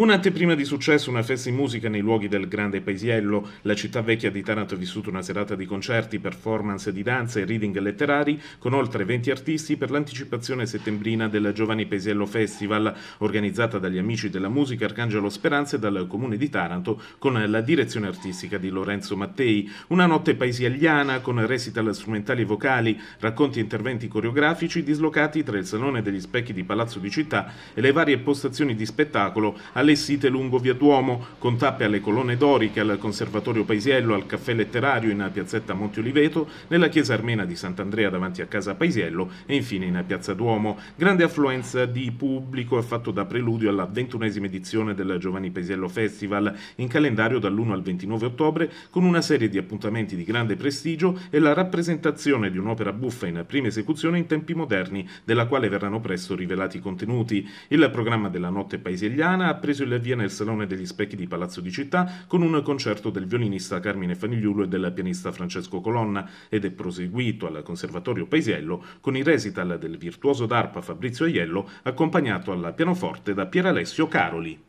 Un'anteprima di successo, una festa in musica nei luoghi del grande paesiello, la città vecchia di Taranto ha vissuto una serata di concerti, performance di danza e reading letterari con oltre 20 artisti per l'anticipazione settembrina del Giovani Paesiello Festival, organizzata dagli amici della musica Arcangelo Speranza e dal comune di Taranto con la direzione artistica di Lorenzo Mattei. Una notte paesiagliana con recital strumentali e vocali, racconti e interventi coreografici dislocati tra il Salone degli Specchi di Palazzo di Città e le varie postazioni di spettacolo alle allestite lungo via Duomo, con tappe alle colonne doriche, al Conservatorio Paisiello, al Caffè Letterario in piazzetta Monte Oliveto, nella chiesa armena di Sant'Andrea davanti a casa Paisiello e infine in piazza Duomo. Grande affluenza di pubblico ha fatto da preludio alla ventunesima edizione del Giovanni Paisiello Festival, in calendario dall'1 al 29 ottobre, con una serie di appuntamenti di grande prestigio e la rappresentazione di un'opera buffa in prima esecuzione in tempi moderni, della quale verranno presto rivelati i contenuti. Il programma della notte paesigliana ha preso ripreso il via nel Salone degli Specchi di Palazzo di Città con un concerto del violinista Carmine Fanigliulo e del pianista Francesco Colonna ed è proseguito al Conservatorio Paisiello con il recital del virtuoso d'arpa Fabrizio Aiello accompagnato al pianoforte da Pier Alessio Caroli.